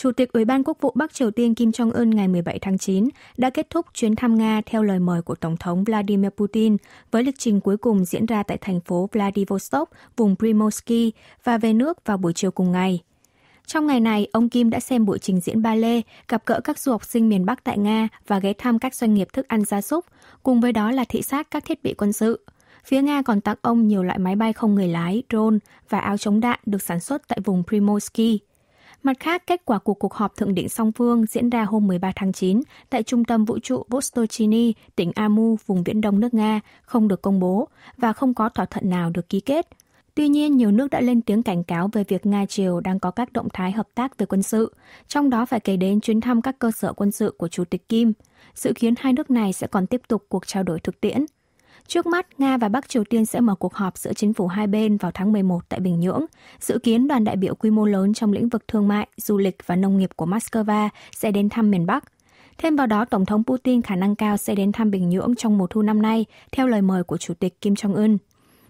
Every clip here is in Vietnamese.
Chủ tịch Ủy ban Quốc vụ Bắc Triều Tiên Kim Jong-un ngày 17 tháng 9 đã kết thúc chuyến thăm Nga theo lời mời của Tổng thống Vladimir Putin với lịch trình cuối cùng diễn ra tại thành phố Vladivostok, vùng Primorsky và về nước vào buổi chiều cùng ngày. Trong ngày này, ông Kim đã xem buổi trình diễn ba lê, gặp gỡ các du học sinh miền Bắc tại Nga và ghé thăm các doanh nghiệp thức ăn gia súc, cùng với đó là thị sát các thiết bị quân sự. Phía Nga còn tặng ông nhiều loại máy bay không người lái, drone và áo chống đạn được sản xuất tại vùng Primorsky. Mặt khác, kết quả của cuộc họp thượng đỉnh song phương diễn ra hôm 13 tháng 9 tại trung tâm vũ trụ Vostochny, tỉnh Amu, vùng viễn đông nước Nga, không được công bố và không có thỏa thuận nào được ký kết. Tuy nhiên, nhiều nước đã lên tiếng cảnh cáo về việc Nga Triều đang có các động thái hợp tác về quân sự, trong đó phải kể đến chuyến thăm các cơ sở quân sự của Chủ tịch Kim. Dự kiến hai nước này sẽ còn tiếp tục cuộc trao đổi thực tiễn – Trước mắt, Nga và Bắc Triều Tiên sẽ mở cuộc họp giữa chính phủ hai bên vào tháng 11 tại Bình Nhưỡng. Dự kiến đoàn đại biểu quy mô lớn trong lĩnh vực thương mại, du lịch và nông nghiệp của Moscow sẽ đến thăm miền Bắc. Thêm vào đó, Tổng thống Putin khả năng cao sẽ đến thăm Bình Nhưỡng trong mùa thu năm nay, theo lời mời của Chủ tịch Kim Jong-un.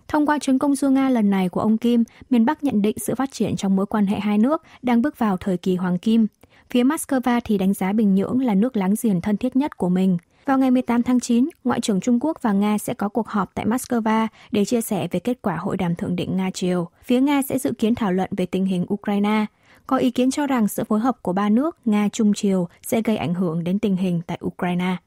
Thông qua chuyến công du Nga lần này của ông Kim, miền Bắc nhận định sự phát triển trong mối quan hệ hai nước đang bước vào thời kỳ hoàng kim. Phía Moscow thì đánh giá Bình Nhưỡng là nước láng giềng thân thiết nhất của mình – vào ngày 18 tháng 9, Ngoại trưởng Trung Quốc và Nga sẽ có cuộc họp tại Moscow để chia sẻ về kết quả hội đàm thượng đỉnh Nga-Triều. Phía Nga sẽ dự kiến thảo luận về tình hình Ukraine. Có ý kiến cho rằng sự phối hợp của ba nước Nga-Trung-Triều sẽ gây ảnh hưởng đến tình hình tại Ukraine.